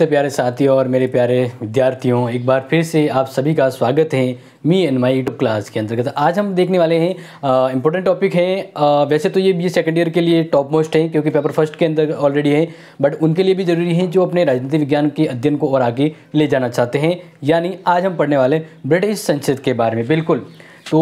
सबसे प्यारे साथियों और मेरे प्यारे विद्यार्थियों एक बार फिर से आप सभी का स्वागत है me and my YouTube class के अंतर्गत आज हम देखने वाले हैं इंपॉर्टेंट टॉपिक है आ, वैसे तो ये बी सेकेंड ईयर के लिए टॉप मोस्ट है क्योंकि पेपर फर्स्ट के अंदर ऑलरेडी है बट उनके लिए भी जरूरी है जो अपने राजनीति विज्ञान के अध्ययन को और आगे ले जाना चाहते हैं यानी आज हम पढ़ने वाले ब्रिटिश संसद के बारे में बिल्कुल तो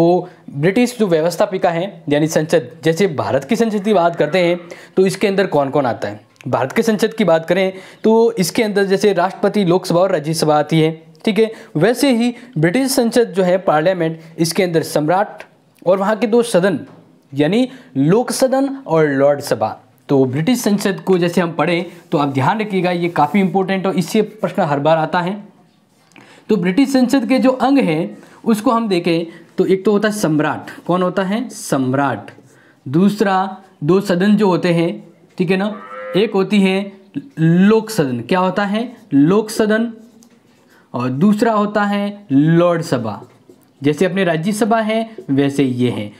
ब्रिटिश जो व्यवस्थापिका है यानी संसद जैसे भारत की संसद की बात करते हैं तो इसके अंदर कौन कौन आता है भारत के संसद की बात करें तो इसके अंदर जैसे राष्ट्रपति लोकसभा और राज्यसभा आती है ठीक है वैसे ही ब्रिटिश संसद जो है पार्लियामेंट इसके अंदर सम्राट और वहाँ के दो सदन यानी लोक सदन और लॉर्ड सभा तो ब्रिटिश संसद को जैसे हम पढ़ें तो आप ध्यान रखिएगा ये काफ़ी इंपॉर्टेंट और इससे प्रश्न हर बार आता है तो ब्रिटिश संसद के जो अंग हैं उसको हम देखें तो एक तो होता है सम्राट कौन होता है सम्राट दूसरा दो सदन जो होते हैं ठीक है ना एक होती है लोक सदन क्या होता है लोक सदन और दूसरा होता है लॉर्ड सभा जैसे अपने राज्यसभा है वैसे ये है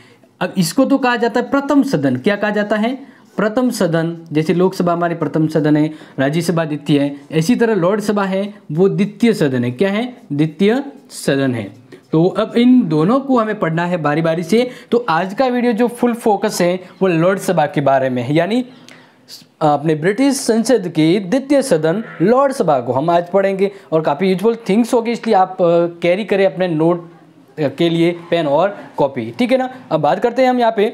अब इसको तो कहा जाता है प्रथम सदन क्या कहा जाता है प्रथम सदन जैसे लोकसभा हमारे प्रथम सदन है राज्यसभा द्वितीय है इसी तरह लॉर्ड सभा है वो द्वितीय सदन है क्या है द्वितीय सदन है तो अब इन दोनों को हमें पढ़ना है बारी बारी से तो आज का वीडियो जो फुल फोकस है वो लॉर्ड सभा के बारे में है यानी अपने ब्रिटिश संसद की द्वितीय सदन लॉर्ड सभा को हम आज पढ़ेंगे और काफ़ी यूजफुल थिंग्स होगी इसलिए आप कैरी करें अपने नोट के लिए पेन और कॉपी ठीक है ना अब बात करते हैं हम यहाँ पे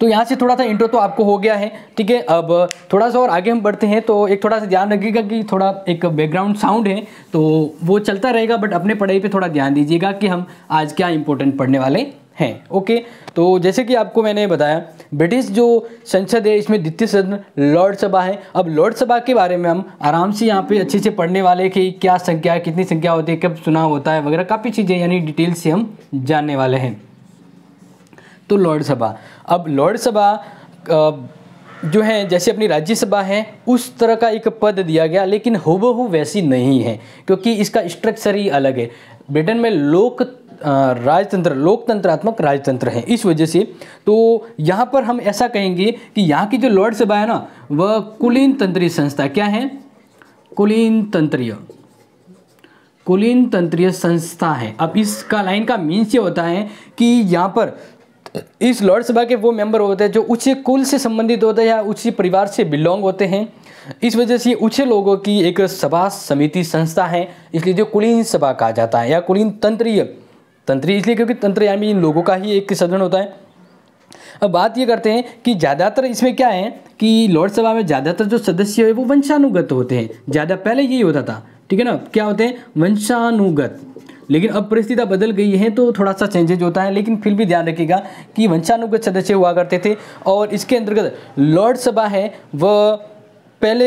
तो यहाँ से थोड़ा सा इंट्रो तो आपको हो गया है ठीक है अब थोड़ा सा और आगे हम बढ़ते हैं तो एक थोड़ा सा ध्यान रखिएगा कि थोड़ा एक बैकग्राउंड साउंड है तो वो चलता रहेगा बट अपने पढ़ाई पे थोड़ा ध्यान दीजिएगा कि हम आज क्या इंपॉर्टेंट पढ़ने वाले हैं ओके तो जैसे कि आपको मैंने बताया ब्रिटिश जो संसद है इसमें द्वितीय सदन लॉर्ड सभा है अब लॉर्ड सभा के बारे में हम आराम से यहाँ पे अच्छे से पढ़ने वाले कि क्या संख्या है कितनी संख्या होती है कब चुनाव होता है वगैरह काफ़ी चीज़ें यानी डिटेल से हम जानने वाले हैं तो लॉर्ड सभा अब लॉर्ड सभा जो है जैसे अपनी राज्यसभा है उस तरह का एक पद दिया गया लेकिन हुबहू वैसी नहीं है क्योंकि इसका स्ट्रक्चर ही अलग है ब्रिटेन में लोक राजतंत्र लोकतंत्रात्मक राजतंत्र है इस वजह से तो यहाँ पर हम ऐसा कहेंगे कि यहाँ की जो लॉर्ड सभा है ना वह कुलीन तंत्रीय संस्था क्या है कुलीन तंत्रीय कुलीन तंत्रीय संस्था है अब इसका लाइन का मीन्स ये होता है कि यहाँ पर इस लॉर्ड सभा के वो मेंबर होते हैं जो उच्च कुल से संबंधित होते हैं या उच्च परिवार से बिलोंग होते हैं इस वजह से उच्च लोगों की एक सभा समिति संस्था है इसलिए जो कुलीन सभा कहा जाता है या कुलीन तंत्रीय तंत्री इसलिए क्योंकि तंत्रयामी इन लोगों का ही एक सदन होता है अब बात ये करते हैं कि ज़्यादातर इसमें क्या है कि लोकसभा में ज़्यादातर जो सदस्य है वो वंशानुगत होते हैं ज़्यादा पहले यही होता था ठीक है ना क्या होते हैं वंशानुगत लेकिन अब परिस्थिति बदल गई है तो थोड़ा सा चेंजेज होता है लेकिन फिर भी ध्यान रखिएगा कि वंशानुगत सदस्य हुआ करते थे और इसके अंतर्गत लॉर्ड सभा है वह पहले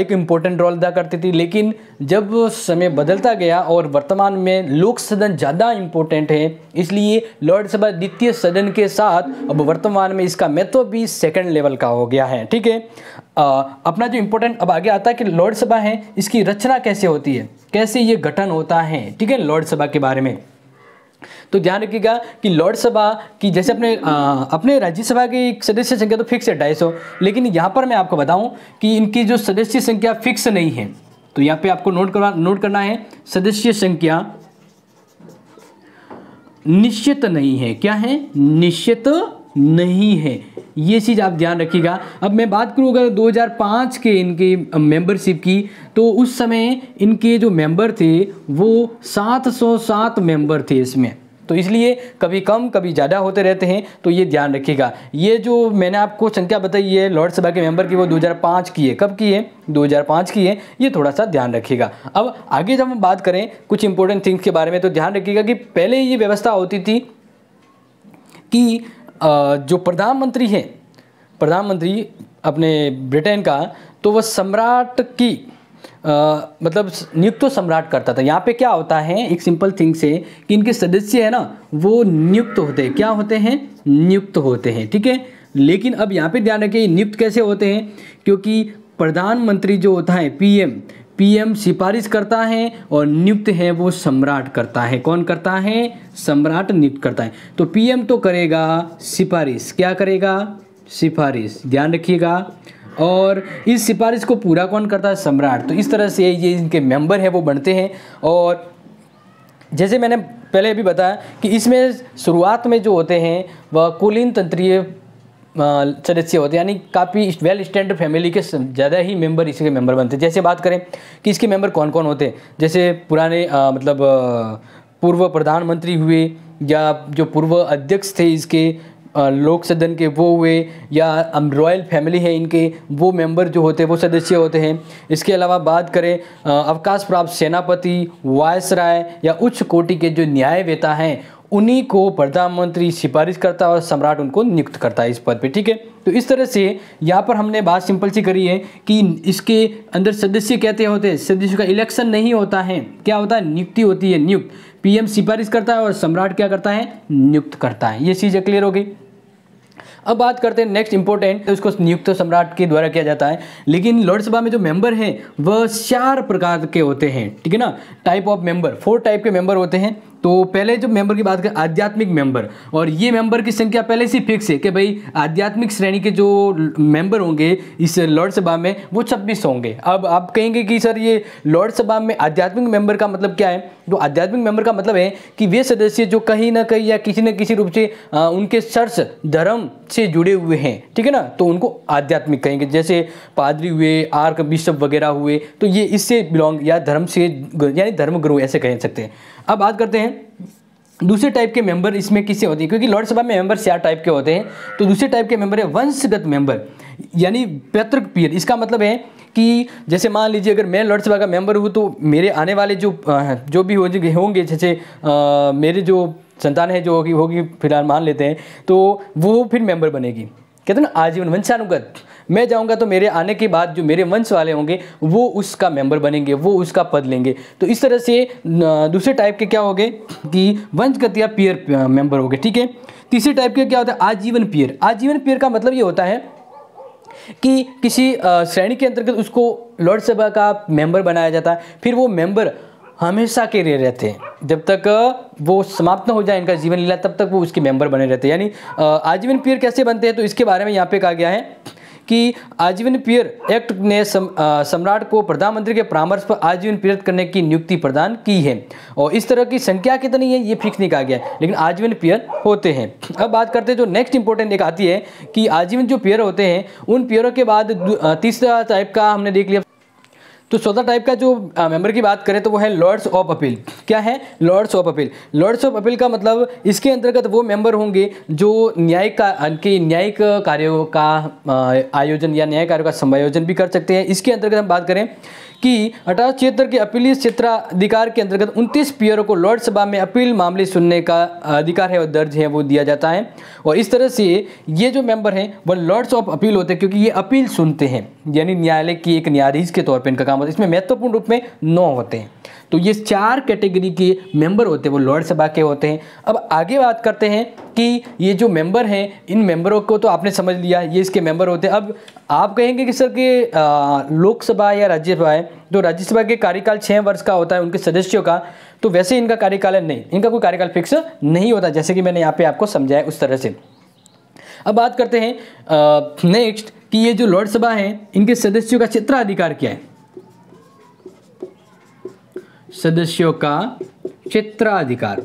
एक इम्पोर्टेंट रोल अदा करती थी लेकिन जब समय बदलता गया और वर्तमान में लोक सदन ज़्यादा इम्पोर्टेंट है इसलिए लोकसभा द्वितीय सदन के साथ अब वर्तमान में इसका महत्व भी सेकंड लेवल का हो गया है ठीक है अपना जो इम्पोर्टेंट अब आगे आता है कि लोकसभा है इसकी रचना कैसे होती है कैसे ये गठन होता है ठीक है लोकसभा के बारे में तो ध्यान रखिएगा कि लोकसभा की जैसे अपने आ, अपने राज्यसभा की सदस्य संख्या तो फिक्स है ढाई लेकिन यहाँ पर मैं आपको बताऊँ कि इनकी जो सदस्य संख्या फिक्स नहीं है तो यहाँ पे आपको नोट करवा नोट करना है सदस्य संख्या निश्चित नहीं है क्या है निश्चित नहीं है ये चीज़ आप ध्यान रखिएगा अब मैं बात करूँ अगर 2005 के इनके मेंबरशिप की तो उस समय इनके जो मेंबर थे वो 707 मेंबर थे इसमें तो इसलिए कभी कम कभी ज़्यादा होते रहते हैं तो ये ध्यान रखिएगा ये जो मैंने आपको संख्या बताई है लोकसभा के मेंबर की वो 2005 की है कब की है 2005 की है ये थोड़ा सा ध्यान रखिएगा अब आगे जब हम बात करें कुछ इंपॉर्टेंट थिंग्स के बारे में तो ध्यान रखिएगा कि पहले ये व्यवस्था होती थी कि जो प्रधानमंत्री है प्रधानमंत्री अपने ब्रिटेन का तो वह सम्राट की आ, मतलब नियुक्त तो सम्राट करता था यहाँ पे क्या होता है एक सिंपल थिंग से कि इनके सदस्य है ना वो नियुक्त तो होते हैं क्या होते हैं नियुक्त तो होते हैं ठीक है लेकिन अब यहाँ पे ध्यान रखें नियुक्त कैसे होते हैं क्योंकि प्रधानमंत्री जो होता है पीएम पीएम सिफारिश करता है और नियुक्त है वो सम्राट करता है कौन करता है सम्राट नियुक्त करता है तो पीएम तो करेगा सिफारिश क्या करेगा सिफारिश ध्यान रखिएगा और इस सिफारिश को पूरा कौन करता है सम्राट तो इस तरह से ये इनके मेंबर हैं वो बनते हैं और जैसे मैंने पहले भी बताया कि इसमें शुरुआत में जो होते हैं वह कुलीन तंत्रीय सदस्य होते यानी काफ़ी वेल स्टैंडर्ड फैमिली के ज़्यादा ही मेंबर इसके मेंबर बनते हैं जैसे बात करें कि इसके मेंबर कौन कौन होते हैं जैसे पुराने आ, मतलब पूर्व प्रधानमंत्री हुए या जो पूर्व अध्यक्ष थे इसके लोक सदन के वो हुए या रॉयल फैमिली है इनके वो मेंबर जो होते हैं वो सदस्य होते हैं इसके अलावा बात करें अवकाश प्राप्त सेनापति वायस राय या उच्च कोटि के जो न्यायवेता हैं उन्हीं को प्रधानमंत्री सिफारिश करता है और सम्राट उनको नियुक्त करता है इस पद पे ठीक है तो इस तरह से यहाँ पर हमने बात सिंपल सी करी है कि इसके अंदर सदस्य कहते होते हैं सदस्य का इलेक्शन नहीं होता है क्या होता है नियुक्ति होती है नियुक्त पीएम सिफारिश करता है और सम्राट क्या करता है नियुक्त करता है ये चीज़ें क्लियर हो गई अब बात करते हैं नेक्स्ट इंपॉर्टेंट उसको नियुक्त सम्राट के द्वारा किया जाता है लेकिन लोकसभा में जो मेंबर हैं वह चार प्रकार के होते हैं ठीक है ना type of member four type के मेंबर होते हैं तो पहले जो मेंबर की बात करें आध्यात्मिक मेंबर और ये मेंबर की संख्या पहले से फिक्स है कि भाई आध्यात्मिक श्रेणी के जो मेंबर होंगे इस लॉर्ड सभा में वो छब्बीस होंगे अब आप कहेंगे कि सर ये लॉर्ड सभा में आध्यात्मिक मेंबर का मतलब क्या है तो आध्यात्मिक मेंबर का मतलब है कि वे सदस्य जो कहीं ना कहीं या किसी न किसी रूप से आ, उनके चर्च धर्म से जुड़े हुए हैं ठीक है ना तो उनको आध्यात्मिक कहेंगे जैसे पादरी हुए आर्क बिशप वगैरह हुए तो ये इससे बिलोंग या धर्म से यानी धर्मगुरु ऐसे कह सकते हैं अब बात करते हैं दूसरे टाइप के मेंबर इसमें किससे होते हैं क्योंकि लोकसभा में मेंबर चार टाइप के होते हैं तो दूसरे टाइप के मेंबर है वंशगत मेंबर यानी पैतृक पीर इसका मतलब है कि जैसे मान लीजिए अगर मैं लोकसभा का मेंबर हूँ तो मेरे आने वाले जो जो भी होंगे जैसे मेरे जो संतान है जो होगी होगी फिलहाल मान लेते हैं तो वो फिर मेंबर बनेगी कहते हैं ना आजीवन वंशानुगत मैं जाऊँगा तो मेरे आने के बाद जो मेरे वंश वाले होंगे वो उसका मेंबर बनेंगे वो उसका पद लेंगे तो इस तरह से दूसरे टाइप के क्या हो गए कि वंशगत या पियर मेंबर हो गए ठीक है तीसरे टाइप के क्या होता है आजीवन पियर आजीवन पियर का मतलब ये होता है कि किसी श्रेणी के अंतर्गत उसको लॉर्ड सभा का मेंबर बनाया जाता है फिर वो मेंबर हमेशा के लिए रहते हैं जब तक वो समाप्त न हो जाए इनका जीवन लीला तब तक वो उसके मेंबर बने रहते हैं यानी आजीवन पीर कैसे बनते हैं तो इसके बारे में यहाँ पे कहा गया है कि आजीवन पियर एक्ट ने सम्राट को प्रधानमंत्री के परामर्श पर आजीवन पीरियत करने की नियुक्ति प्रदान की है और इस तरह की संख्या कितनी तो है ये फिक्स नहीं कहा गया लेकिन आजीवन पियर होते हैं अब बात करते हैं जो नेक्स्ट इंपॉर्टेंट एक आती है कि आजीवन जो पियर होते हैं उन पियरों के बाद तीसरा टाइप का हमने देख लिया तो चौथा टाइप का जो मेंबर की बात करें तो वो है लॉर्ड्स ऑफ अपील क्या है lords of appeal lords of appeal का मतलब इसके अंतर्गत वो मेंबर होंगे जो न्यायिक का के न्यायिक कार्यों का आयोजन या न्याय कार्यों का समायोजन भी कर सकते हैं इसके अंतर्गत हम बात करें कि अठारह छिहत्तर के अपीली क्षेत्राधिकार के अंतर्गत उनतीस पियरों को लॉर्ड सभा में अपील मामले सुनने का अधिकार है और दर्ज है वो दिया जाता है और इस तरह से ये जो मेंबर हैं वो लॉर्ड्स ऑफ अपील होते हैं क्योंकि ये अपील सुनते हैं यानी न्यायालय की एक न्यायाधीश के तौर पर इनका काम होते हैं इसमें महत्वपूर्ण रूप में नौ होते हैं तो ये चार कैटेगरी के मेंबर होते हैं वो लॉर्ड सभा के होते हैं अब आगे बात करते हैं कि ये जो मेंबर हैं इन मेंबरों को तो आपने समझ लिया ये इसके मेंबर होते हैं अब आप कहेंगे कि सर कि लोकसभा या राज्यसभा है तो राज्यसभा के कार्यकाल छः वर्ष का होता है उनके सदस्यों का तो वैसे इनका कार्यकाल नहीं इनका कोई कार्यकाल फिक्स नहीं होता जैसे कि मैंने यहाँ पर आपको समझाया उस तरह से अब बात करते हैं नेक्स्ट कि ये जो लोकसभा है इनके सदस्यों का क्षेत्राधिकार क्या है सदस्यों का क्षेत्राधिकार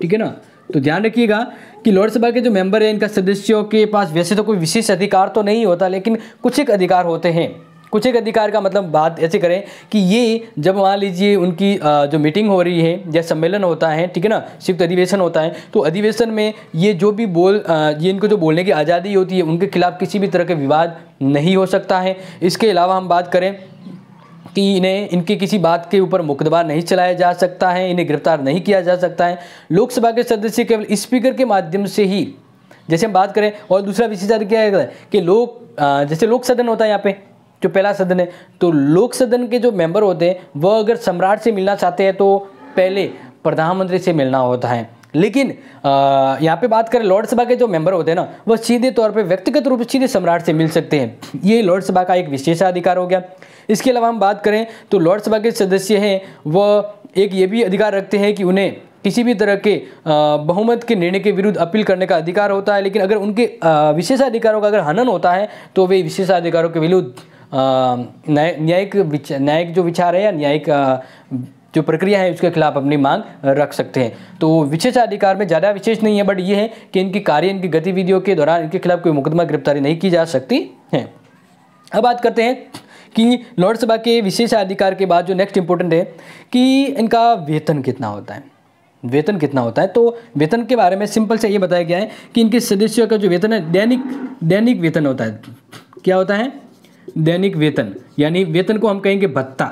ठीक है ना तो ध्यान रखिएगा कि लोकसभा के जो मेंबर हैं इनका सदस्यों के पास वैसे तो कोई विशेष अधिकार तो नहीं होता लेकिन कुछ एक अधिकार होते हैं कुछ एक अधिकार का मतलब बात ऐसे करें कि ये जब मान लीजिए उनकी जो मीटिंग हो रही है या सम्मेलन होता है ठीक है ना संयुक्त अधिवेशन होता है तो अधिवेशन में ये जो भी बोल ये इनको जो बोलने की आज़ादी होती है उनके खिलाफ किसी भी तरह के विवाद नहीं हो सकता है इसके अलावा हम बात करें कि इन्हें इनकी किसी बात के ऊपर मुकदमा नहीं चलाया जा सकता है इन्हें गिरफ्तार नहीं किया जा सकता है लोकसभा के सदस्य केवल स्पीकर के माध्यम से ही जैसे हम बात करें और दूसरा किया क्या है कि लोक जैसे लोक सदन होता है यहाँ पे जो पहला सदन है तो लोक सदन के जो मेंबर होते हैं वह अगर सम्राट से मिलना चाहते हैं तो पहले प्रधानमंत्री से मिलना होता है लेकिन यहाँ पे बात करें लॉर्ड सभा के जो मेंबर होते हैं ना वह सीधे तौर पे व्यक्तिगत रूप से सीधे सम्राट से मिल सकते हैं ये लॉर्ड सभा का एक विशेषाधिकार हो गया इसके अलावा हम बात करें तो लॉर्ड सभा के सदस्य हैं वह एक ये भी अधिकार रखते हैं कि उन्हें किसी भी तरह के बहुमत के निर्णय के विरुद्ध अपील करने का अधिकार होता है लेकिन अगर उनके विशेषाधिकारों का अगर हनन होता है तो वे विशेषाधिकारों के विरुद्ध न्यायिक न्यायिक जो विचार है या न्यायिक जो प्रक्रिया है उसके खिलाफ अपनी मांग रख सकते हैं तो विशेषाधिकार में ज़्यादा विशेष नहीं है बट ये है कि इनकी कार्य इनकी गतिविधियों के दौरान इनके खिलाफ कोई मुकदमा गिरफ्तारी नहीं की जा सकती है अब बात करते हैं कि लोकसभा के विशेषाधिकार के बाद जो नेक्स्ट इंपॉर्टेंट है कि इनका वेतन कितना होता है वेतन कितना होता है तो वेतन के बारे में सिंपल से ये बताया गया है कि इनके सदस्यों का जो वेतन है दैनिक दैनिक वेतन होता है क्या होता है दैनिक वेतन यानी वेतन को हम कहेंगे भत्ता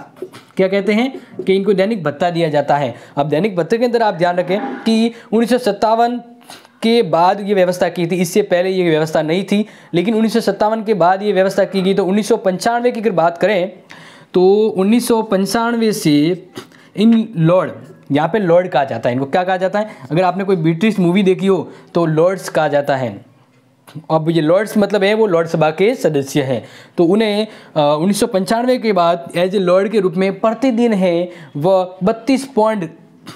क्या कहते हैं कि इनको दैनिक भत्ता दिया जाता है अब दैनिक भत्ते के अंदर आप ध्यान रखें कि उन्नीस के बाद ये व्यवस्था की थी इससे पहले ये व्यवस्था नहीं थी लेकिन उन्नीस के बाद ये व्यवस्था की गई तो उन्नीस की अगर बात करें तो उन्नीस से इन लॉर्ड यहाँ पे लॉर्ड कहा जाता है इनको क्या कहा जाता है अगर आपने कोई ब्रिटिश मूवी देखी हो तो लॉर्ड्स कहा जाता है अब ये लॉर्ड्स मतलब है वो लॉर्ड सभा के सदस्य हैं तो उन्हें उन्नीस के बाद एज ए लॉर्ड के रूप में प्रतिदिन है वह बत्तीस पॉइंट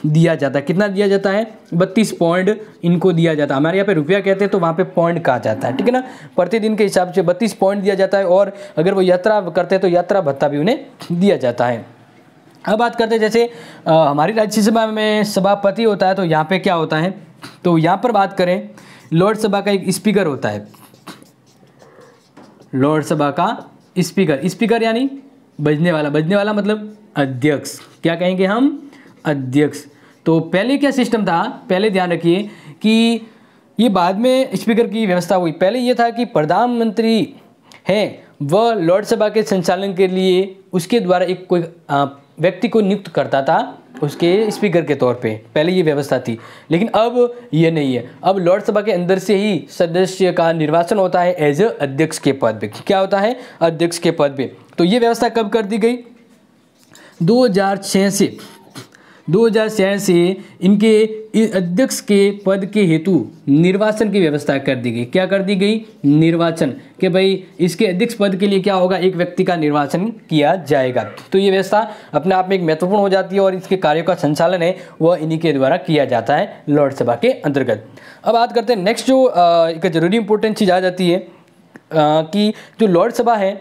दिया जाता है कितना दिया जाता है बत्तीस पॉइंट इनको दिया जाता है हमारे यहाँ पे रुपया कहते हैं तो वहाँ पे पॉइंट कहा जाता है ठीक है ना प्रतिदिन के हिसाब से बत्तीस पॉइंट दिया जाता है और अगर वो यात्रा करते हैं तो यात्रा भत्ता भी उन्हें दिया जाता है अब बात करते हैं जैसे आ, हमारी राज्यसभा में सभापति होता है तो यहाँ पे क्या होता है तो यहाँ पर बात करें लॉर्ड सभा का एक स्पीकर होता है लॉर्ड सभा का स्पीकर स्पीकर यानी बजने वाला बजने वाला मतलब अध्यक्ष क्या कहेंगे हम अध्यक्ष तो पहले क्या सिस्टम था पहले ध्यान रखिए कि ये बाद में स्पीकर की व्यवस्था हुई पहले ये था कि प्रधानमंत्री है वह लोकसभा के संचालन के लिए उसके द्वारा एक कोई व्यक्ति को नियुक्त करता था उसके स्पीकर के तौर पे पहले ये व्यवस्था थी लेकिन अब ये नहीं है अब लोकसभा के अंदर से ही सदस्य का निर्वाचन होता है एज अध्यक्ष के पद पे क्या होता है अध्यक्ष के पद पे तो ये व्यवस्था कब कर दी गई 2006 से दो से इनके अध्यक्ष के पद के हेतु निर्वाचन की व्यवस्था कर दी गई क्या कर दी गई निर्वाचन कि भाई इसके अध्यक्ष पद के लिए क्या होगा एक व्यक्ति का निर्वाचन किया जाएगा तो ये व्यवस्था अपने आप में एक महत्वपूर्ण हो जाती है और इसके कार्यों का संचालन है वह इन्हीं के द्वारा किया जाता है लोकसभा के अंतर्गत अब बात करते हैं नेक्स्ट जो एक जरूरी इंपॉर्टेंट चीज़ आ जाती है कि जो लोकसभा है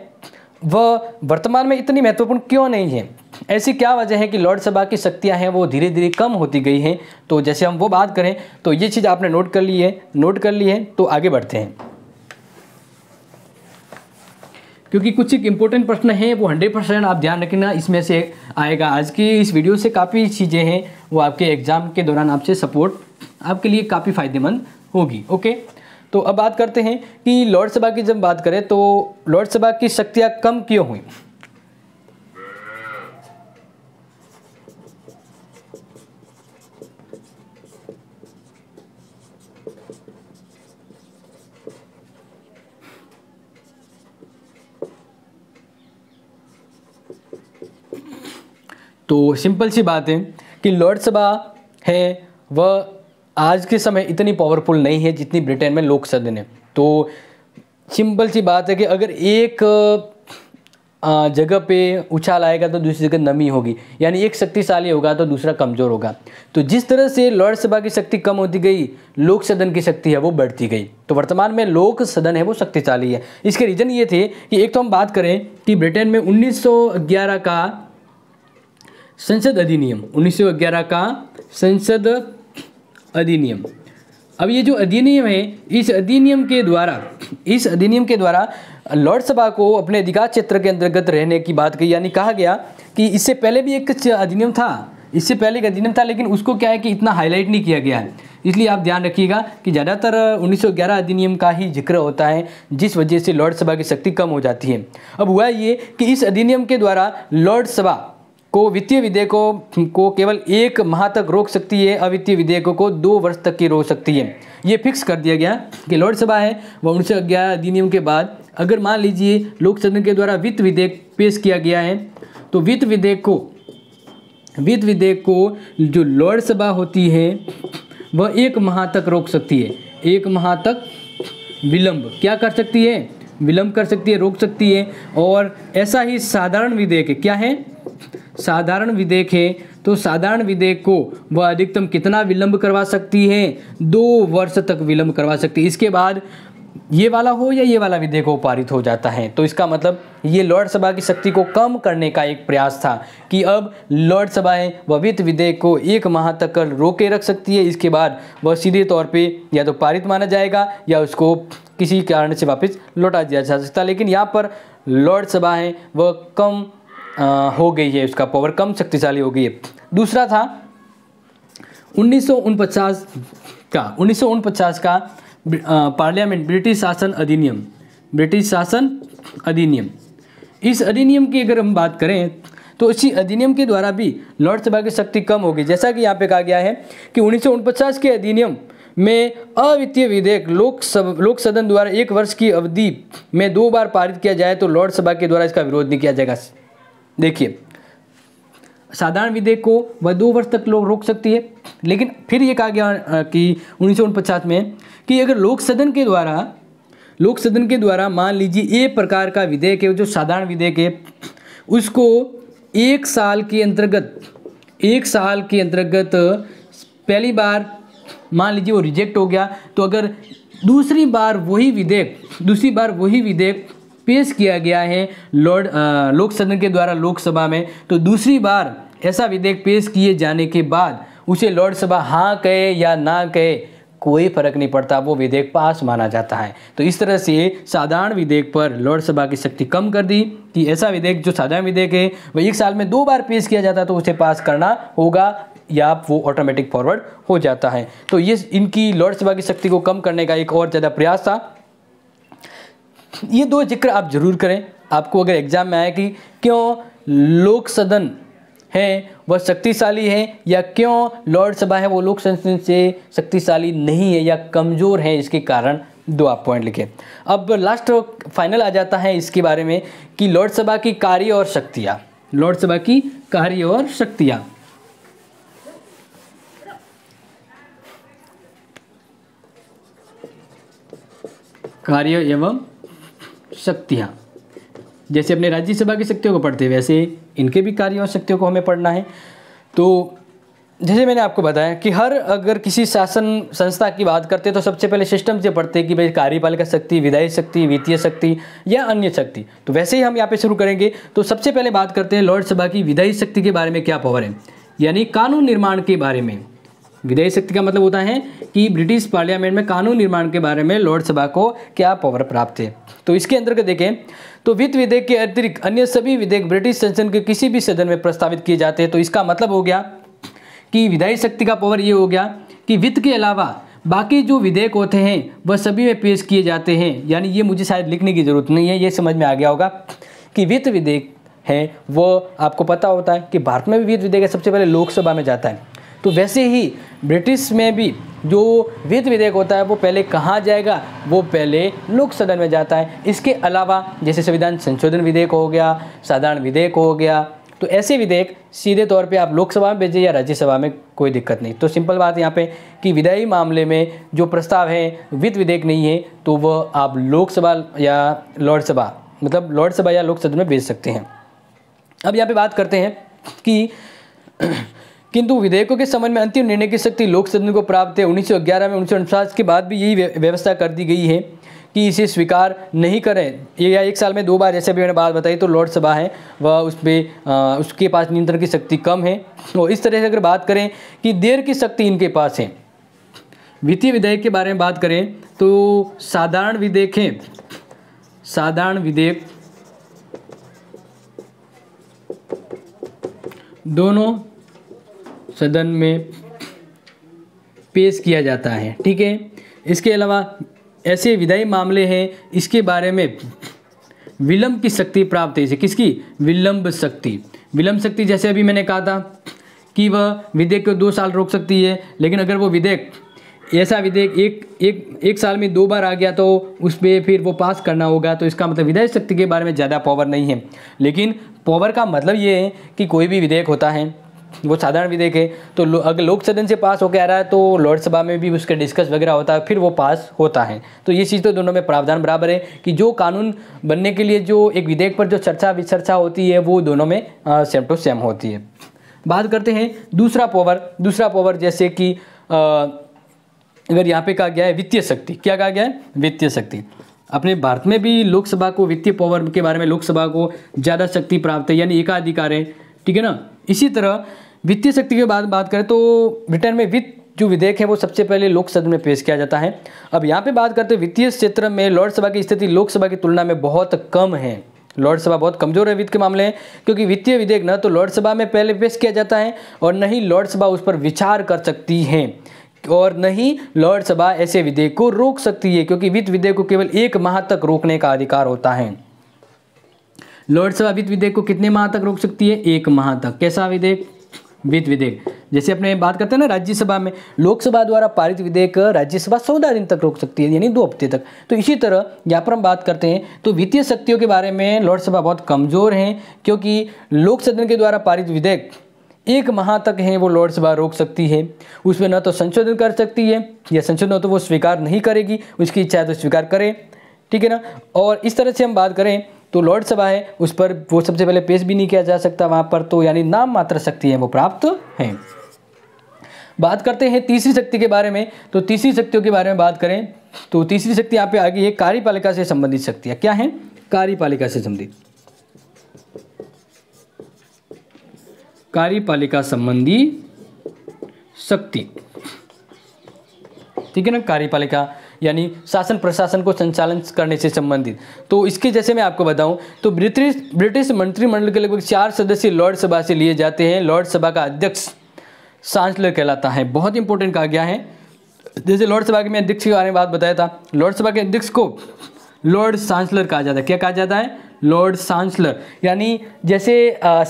वह वर्तमान में इतनी महत्वपूर्ण क्यों नहीं है ऐसी क्या वजह है कि लॉर्ड सभा की शक्तियाँ हैं वो धीरे धीरे कम होती गई हैं तो जैसे हम वो बात करें तो ये चीज़ आपने नोट कर ली है नोट कर ली है तो आगे बढ़ते हैं क्योंकि कुछ एक इम्पोर्टेंट प्रश्न है वो हंड्रेड परसेंट आप ध्यान रखना इसमें से आएगा आज की इस वीडियो से काफ़ी चीज़ें हैं वो आपके एग्ज़ाम के दौरान आपसे सपोर्ट आपके लिए काफ़ी फ़ायदेमंद होगी ओके तो अब बात करते हैं कि लोकसभा की जब बात करें तो लोकसभा की शक्तियां कम क्यों हुई तो सिंपल सी बात है कि लोकसभा है वह आज के समय इतनी पावरफुल नहीं है जितनी ब्रिटेन में लोक सदन है तो सिंपल सी बात है कि अगर एक जगह पे उछाल आएगा तो दूसरी जगह नमी होगी यानी एक शक्तिशाली होगा तो दूसरा कमज़ोर होगा तो जिस तरह से लोकसभा की शक्ति कम होती गई लोक सदन की शक्ति है वो बढ़ती गई तो वर्तमान में लोक सदन है वो शक्तिशाली है इसके रीज़न ये थे कि एक तो हम बात करें कि ब्रिटेन में 1911 का संसद अधिनियम 1911 का संसद अधिनियम अब ये जो अधिनियम है इस अधिनियम के द्वारा इस अधिनियम के द्वारा लॉर्ड सभा को अपने अधिकार क्षेत्र के अंतर्गत रहने की बात कही यानी कहा गया कि इससे पहले भी एक अधिनियम था इससे पहले एक अधिनियम था लेकिन उसको क्या है कि इतना हाईलाइट नहीं किया गया है इसलिए आप ध्यान रखिएगा कि ज़्यादातर 1911 अधिनियम का ही जिक्र होता है जिस वजह से लॉर्ड सभा की शक्ति कम हो जाती है अब हुआ ये कि इस अधिनियम के द्वारा लॉर्ड सभा को वित्तीय विधेयकों को केवल एक माह तक रोक सकती है अवित्तीय विधेयकों को दो वर्ष तक की रोक सकती है ये फिक्स कर दिया गया कि लोकसभा है वह उन्नीस सौ ग्यारह अधिनियम के बाद अगर मान लीजिए लोक सदन के द्वारा वित्त विधेयक पेश किया गया है तो वित्त विधेयक को वित्त विधेयक को जो लोकसभा होती है वह एक माह तक रोक सकती है एक माह तक विलंब क्या कर सकती है विलंब कर सकती है रोक सकती है और ऐसा ही साधारण विधेयक क्या है साधारण विधेयक है तो साधारण विधेयक को वह अधिकतम कितना विलंब करवा सकती है दो वर्ष तक विलंब करवा सकती है इसके बाद ये वाला हो या ये वाला विधेयक हो पारित हो जाता है तो इसका मतलब ये लॉर्ड सभा की शक्ति को कम करने का एक प्रयास था कि अब लॉर्ड सभा वह वित्त विधेयक को एक माह तक कर रोके रख सकती है इसके बाद वह सीधे तौर पे या तो पारित माना जाएगा या उसको किसी कारण से वापस लौटा दिया जा सकता लेकिन यहाँ पर लॉर्ड सभाएँ वह कम हो गई है उसका पावर कम शक्तिशाली हो गई है दूसरा था उन्नीस का उन्नीस का पार्लियामेंट ब्रिटिश शासन अधिनियम ब्रिटिश शासन अधिनियम इस अधिनियम की अगर हम बात करें तो इसी अधिनियम के द्वारा भी लॉर्ड सभा की शक्ति कम होगी जैसा कि यहाँ पे कहा गया है कि उन्नीस के अधिनियम में अवित्तीय विधेयक लोक सब लोक सदन द्वारा एक वर्ष की अवधि में दो बार पारित किया जाए तो लॉर्ड सभा के द्वारा इसका विरोध नहीं किया जाएगा देखिए साधारण विधेयक को वह दो वर्ष तक लोग रोक सकती है लेकिन फिर ये कहा गया कि उन्नीस में कि अगर लोक सदन के द्वारा लोक सदन के द्वारा मान लीजिए एक प्रकार का विधेयक है जो साधारण विधेयक है उसको एक साल के अंतर्गत एक साल के अंतर्गत पहली बार मान लीजिए वो रिजेक्ट हो गया तो अगर दूसरी बार वही विधेयक दूसरी बार वही विधेयक पेश किया गया है लॉर्ड लोक सदन के द्वारा लोकसभा में तो दूसरी बार ऐसा विधेयक पेश किए जाने के बाद उसे लॉर्ड सभा हाँ कहे या ना कहे कोई फर्क नहीं पड़ता वो विधेयक पास माना जाता है तो इस तरह से साधारण विधेयक पर लॉर्ड सभा की शक्ति कम कर दी कि ऐसा विधेयक जो साधारण विधेयक है वह एक साल में दो बार पेश किया जाता है तो उसे पास करना होगा या वो ऑटोमेटिक फॉरवर्ड हो जाता है तो ये इनकी लॉर्ड सभा की शक्ति को कम करने का एक और ज़्यादा प्रयास था ये दो जिक्र आप जरूर करें आपको अगर एग्जाम में आए कि क्यों लोक सदन है वह शक्तिशाली है या क्यों लॉर्ड सभा है वो लोक संसद से शक्तिशाली नहीं है या कमज़ोर है इसके कारण दो आप पॉइंट लिखें अब लास्ट फाइनल आ जाता है इसके बारे में कि लॉर्ड सभा की कार्य और शक्तियाँ लॉर्ड सभा की कार्य और शक्तियाँ कार्य एवं शक्तियाँ जैसे अपने राज्यसभा की शक्तियों को पढ़ते वैसे इनके भी कार्य और शक्तियों को हमें पढ़ना है तो जैसे मैंने आपको बताया कि हर अगर किसी शासन संस्था की बात करते हैं तो सबसे पहले सिस्टम से पढ़ते हैं कि भाई कार्यपालिका शक्ति विधायी शक्ति वित्तीय शक्ति या अन्य शक्ति तो वैसे ही हम यहाँ पे शुरू करेंगे तो सबसे पहले बात करते हैं लॉर्ड सभा की विधायी शक्ति के बारे में क्या पावर है यानी कानून निर्माण के बारे में विधेयक शक्ति का मतलब होता है कि ब्रिटिश पार्लियामेंट में कानून निर्माण के बारे में लॉर्ड सभा को क्या पावर प्राप्त है तो इसके अंतर्गत देखें तो वित्त विधेयक के अतिरिक्त अन्य सभी विधेयक ब्रिटिश संसद के किसी भी सदन में प्रस्तावित किए जाते हैं तो इसका मतलब हो गया कि विधायी शक्ति का पावर ये हो गया कि वित्त के अलावा बाकी जो विधेयक होते हैं वह सभी में पेश किए जाते हैं यानी ये मुझे शायद लिखने की ज़रूरत नहीं है ये समझ में आ गया होगा कि वित्त विधेयक है वो आपको पता होता है कि भारत में भी वित्त विधेयक सबसे पहले लोकसभा में जाता है तो वैसे ही ब्रिटिश में भी जो वित्त विधेयक होता है वो पहले कहाँ जाएगा वो पहले लोक सदन में जाता है इसके अलावा जैसे संविधान संशोधन विधेयक हो गया साधारण विधेयक हो गया तो ऐसे विधेयक सीधे तौर पे आप लोकसभा में भेजिए या राज्यसभा में कोई दिक्कत नहीं तो सिंपल बात यहाँ पे कि विधायी मामले में जो प्रस्ताव है वित्त विधेयक नहीं है तो वह आप लोकसभा या लोकसभा मतलब लोकसभा या लोक सदन में भेज सकते हैं अब यहाँ पे बात करते हैं कि किंतु विधेयकों के संबंध में अंतिम निर्णय की शक्ति लोक सदन को प्राप्त है उन्नीस में उन्नीस के बाद भी यही व्यवस्था कर दी गई है कि इसे स्वीकार नहीं करें या एक साल में दो बार जैसे भी मैंने बात बताई तो लॉर्ड सभा है वह उस पर उसके पास नियंत्रण की शक्ति कम है और इस तरह से अगर बात करें कि देर की शक्ति इनके पास है वित्तीय विधेयक के बारे में बात करें तो साधारण विधेयक हैं साधारण विधेयक दोनों सदन में पेश किया जाता है ठीक है इसके अलावा ऐसे विधायी मामले हैं इसके बारे में विलंब की शक्ति प्राप्त है किसकी विलंब शक्ति विलंब शक्ति जैसे अभी मैंने कहा था कि वह विधेयक को दो साल रोक सकती है लेकिन अगर वो विधेयक ऐसा विधेयक एक एक एक साल में दो बार आ गया तो उस पर फिर वो पास करना होगा तो इसका मतलब विधायक शक्ति के बारे में ज़्यादा पावर नहीं है लेकिन पावर का मतलब ये है कि कोई भी विधेयक होता है वो साधारण विधेयक है तो लो, अगर लोक सदन से पास होकर आ रहा है तो लोकसभा में भी उसका डिस्कस वगैरह होता है फिर वो पास होता है तो ये चीज़ तो दोनों में प्रावधान बराबर है कि जो कानून बनने के लिए जो एक विधेयक पर जो चर्चा विचर्चा होती है वो दोनों में सेम टू सेम होती है बात करते हैं दूसरा पावर दूसरा पावर जैसे कि अगर यहाँ पे कहा गया है वित्तीय शक्ति क्या कहा गया है वित्तीय शक्ति अपने भारत में भी लोकसभा को वित्तीय पावर के बारे में लोकसभा को ज़्यादा शक्ति प्राप्त है यानी एकाधिकार है ठीक है ना इसी तरह वित्तीय शक्ति के बाद बात करें तो ब्रिटेन में वित्त जो विधेयक है वो सबसे पहले लोकसभा में पेश किया जाता है अब यहाँ पे बात करते हैं वित्तीय क्षेत्र में लोकसभा की स्थिति लोकसभा की तुलना में बहुत कम है लोकसभा बहुत कमजोर है वित्त के मामले क्योंकि वित्तीय विधेयक न तो लोकसभा में पहले पेश किया जाता है और न ही लोकसभा उस पर विचार कर सकती है और न ही लोकसभा ऐसे विधेयक को रोक सकती है क्योंकि वित्त विधेयक को केवल एक माह तक रोकने का अधिकार होता है लोकसभा वित्त विधेयक को कितने माह तक रोक सकती है एक माह तक कैसा विधेयक वित्त विधेयक जैसे अपने बात करते हैं ना राज्यसभा में लोकसभा द्वारा पारित विधेयक राज्यसभा चौदह दिन तक रोक सकती है यानी दो हफ्ते तक तो इसी तरह यहाँ पर हम बात करते हैं तो वित्तीय शक्तियों के बारे में लोकसभा बहुत कमज़ोर हैं क्योंकि लोक सदन के द्वारा पारित विधेयक एक माह तक हैं वो लोकसभा रोक सकती है उसमें न तो संशोधन कर सकती है या संशोधन तो वो स्वीकार नहीं करेगी उसकी इच्छा है तो स्वीकार करे ठीक है ना और इस तरह से हम बात करें तो सभा है उस पर वो सबसे पहले पेश भी नहीं किया जा सकता वहाँ पर तो यानी नाम मात्र शक्ति है वो प्राप्त है बात करते हैं तीसरी शक्ति के बारे में तो तीसरी शक्तियों के बारे में बात करें तो तीसरी शक्ति यहाँ पे आ गई है कार्यपालिका से संबंधित शक्तियाँ क्या है कार्यपालिका से संबंधित कार्यपालिका संबंधी शक्ति ठीक है ना कार्यपालिका यानी शासन प्रशासन को संचालन करने से संबंधित तो इसके जैसे मैं आपको बताऊं तो ब्रिटिश ब्रिटिश मंत्रिमंडल के लगभग चार सदस्य लॉर्ड सभा से लिए जाते हैं लॉर्ड सभा का अध्यक्ष चांसलर कहलाता है बहुत इंपॉर्टेंट कहा गया है जैसे लॉर्ड सभा के मैं अध्यक्ष के बारे में बात बताया था लॉर्ड सभा के अध्यक्ष को लॉर्ड चांसलर कहा जाता है क्या कहा जाता है लॉर्ड चांसलर यानी जैसे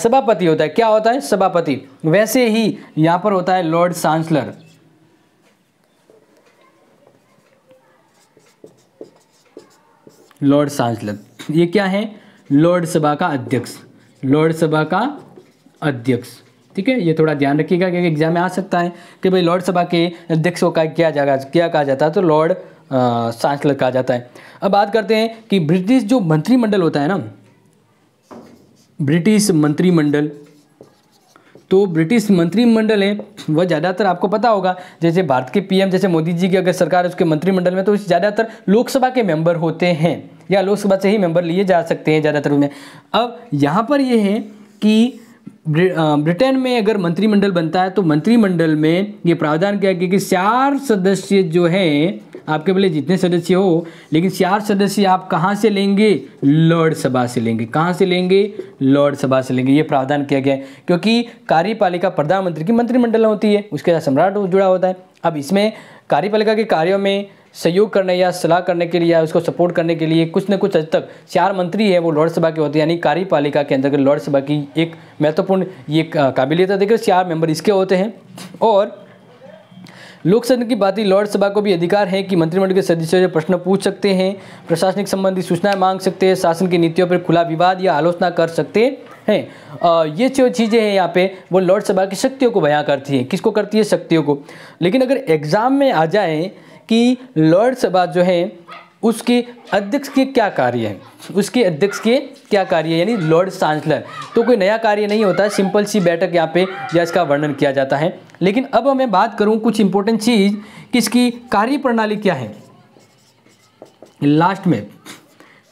सभापति होता है क्या होता है सभापति वैसे ही यहाँ पर होता है लॉर्ड चांसलर लॉर्ड सांसलक ये क्या है लॉर्ड सभा का अध्यक्ष लॉर्ड सभा का अध्यक्ष ठीक है ये थोड़ा ध्यान रखिएगा क्योंकि एग्जाम में आ सकता है कि भाई लॉर्ड सभा के अध्यक्षों का क्या जाएगा क्या कहा जाता है तो लॉर्ड सांसलक कहा जाता है अब बात करते हैं कि ब्रिटिश जो मंत्रिमंडल होता है ना ब्रिटिश मंत्रिमंडल तो ब्रिटिश मंत्रिमंडल है वह ज़्यादातर आपको पता होगा जैसे भारत के पीएम जैसे मोदी जी की अगर सरकार उसके मंत्रिमंडल में तो ज़्यादातर लोकसभा के मेंबर होते हैं या लोकसभा से ही मेंबर लिए जा सकते हैं ज़्यादातर उन्हें अब यहाँ पर यह है कि ब्रिटेन में अगर मंत्रिमंडल बनता है तो मंत्रिमंडल में ये प्रावधान किया गया कि चार सदस्य जो हैं आपके बोले जितने सदस्य हो लेकिन चार सदस्य आप कहाँ से लेंगे लॉर्ड सभा से लेंगे कहाँ से लेंगे लॉर्ड सभा से लेंगे ये प्रावधान किया गया है क्योंकि कार्यपालिका प्रधानमंत्री की मंत्रिमंडल होती है उसके साथ सम्राट जुड़ा होता है अब इसमें कार्यपालिका के कार्यों में सहयोग करने या सलाह करने के लिए या उसको सपोर्ट करने के लिए कुछ न कुछ हद तक चार मंत्री हैं वो लोकसभा के होते हैं यानी कार्यपालिका के अंतर्गत लोकसभा की एक महत्वपूर्ण ये काबिलियत है देखिए चार मेंबर इसके होते हैं और लोकसभा की बात ही लोकसभा को भी अधिकार है कि मंत्रिमंडल के सदस्यों से प्रश्न पूछ सकते हैं प्रशासनिक संबंधी सूचनाएं मांग सकते हैं शासन की नीतियों पर खुला विवाद या आलोचना कर सकते हैं ये जो चीज़ें हैं यहाँ पे वो लोकसभा की शक्तियों को बयां करती है किसको करती है शक्तियों को लेकिन अगर एग्ज़ाम में आ जाए कि लॉर्ड सभा जो है उसके अध्यक्ष के क्या कार्य हैं उसके अध्यक्ष के क्या कार्य है यानी लॉर्ड चांसलर तो कोई नया कार्य नहीं होता सिंपल सी बैठक यहाँ पे या इसका वर्णन किया जाता है लेकिन अब मैं बात करूँ कुछ इंपॉर्टेंट चीज़ कि इसकी कार्य प्रणाली क्या है लास्ट में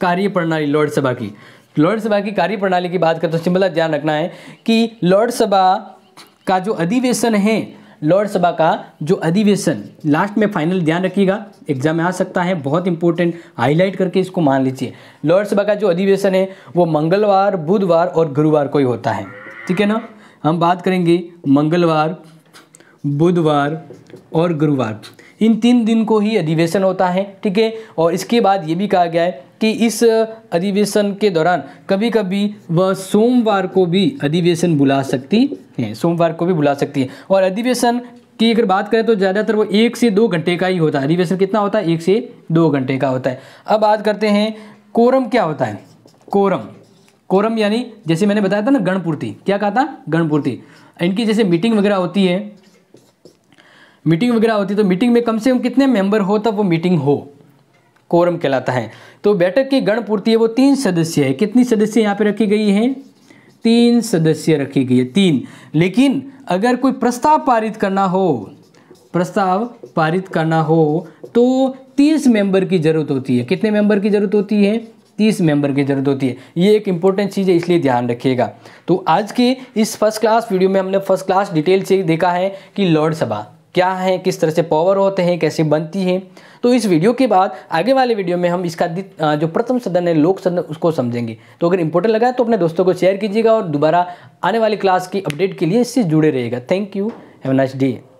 कार्यप्रणाली लॉर्ड सभा की लॉर्ड सभा की कार्यप्रणाली की बात करते हैं सिंपल ध्यान रखना है कि लॉर्ड सभा का जो अधिवेशन है लोअर सभा का जो अधिवेशन लास्ट में फाइनल ध्यान रखिएगा एग्जाम में आ सकता है बहुत इंपॉर्टेंट हाईलाइट करके इसको मान लीजिए लोअर सभा का जो अधिवेशन है वो मंगलवार बुधवार और गुरुवार को ही होता है ठीक है ना हम बात करेंगे मंगलवार बुधवार और गुरुवार इन तीन दिन को ही अधिवेशन होता है ठीक है और इसके बाद ये भी कहा गया है कि इस अधिवेशन के दौरान कभी कभी वह सोमवार को भी अधिवेशन बुला सकती है सोमवार को भी बुला सकती है और अधिवेशन की अगर बात करें तो ज़्यादातर वो एक से दो घंटे का ही होता है अधिवेशन कितना होता है एक से दो घंटे का होता है अब बात करते हैं कोरम क्या होता है कोरम कोरम यानी जैसे मैंने बताया था ना गणपूर्ति क्या कहा था गणपूर्ति इनकी जैसे मीटिंग वगैरह होती है मीटिंग वगैरह होती है तो मीटिंग में कम से कम कितने मेंबर हो तब वो मीटिंग हो कोरम कहलाता है तो बैठक की गणपूर्ति है वो तीन सदस्य है कितनी सदस्य यहाँ पे रखी गई है तीन सदस्य रखी गई है तीन लेकिन अगर कोई प्रस्ताव पारित करना हो प्रस्ताव पारित करना हो तो तीस मेंबर की ज़रूरत होती है कितने मेंबर की ज़रूरत होती है तीस मेंबर की ज़रूरत होती है ये एक इंपॉर्टेंट चीज़ है इसलिए ध्यान रखिएगा तो आज के इस फर्स्ट क्लास वीडियो में हमने फर्स्ट क्लास डिटेल से देखा है कि लॉर्ड सभा क्या हैं किस तरह से पावर होते हैं कैसे बनती हैं तो इस वीडियो के बाद आगे वाले वीडियो में हम इसका जो प्रथम सदन है लोक सदन उसको समझेंगे तो अगर इंपोर्टेंट लगा है तो अपने दोस्तों को शेयर कीजिएगा और दोबारा आने वाली क्लास की अपडेट के लिए इससे जुड़े रहेगा thank you have nice day